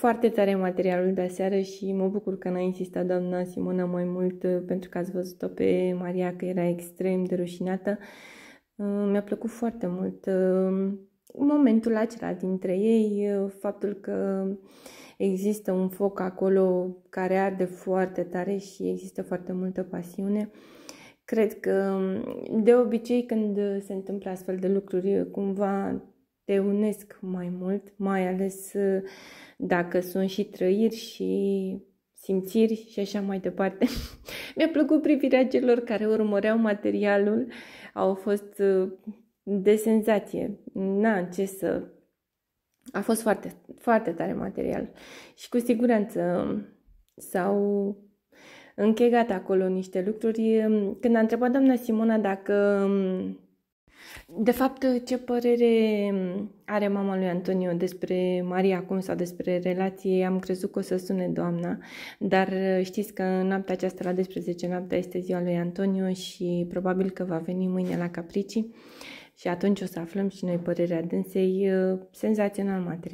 foarte tare materialul de aseară și mă bucur că n-a insistat doamna Simona mai mult uh, pentru că ați văzut-o pe Maria că era extrem de rușinată. Uh, mi-a plăcut foarte mult uh, momentul acela dintre ei, faptul că există un foc acolo care arde foarte tare și există foarte multă pasiune. Cred că de obicei când se întâmplă astfel de lucruri, cumva te unesc mai mult, mai ales uh, dacă sunt și trăiri și simțiri și așa mai departe. Mi-a plăcut privirea celor care urmăreau materialul, au fost uh, de senzație. Na, ce să... A fost foarte, foarte tare material și cu siguranță s-au închegat acolo niște lucruri. Când a întrebat doamna Simona dacă um, de fapt, ce părere are mama lui Antonio despre Maria acum sau despre relație? Am crezut că o să sune doamna, dar uh, știți că noaptea aceasta la 12 noaptea este ziua lui Antonio și probabil că va veni mâine la Capricii și atunci o să aflăm și noi părerea dânsei. Uh, senzațional material.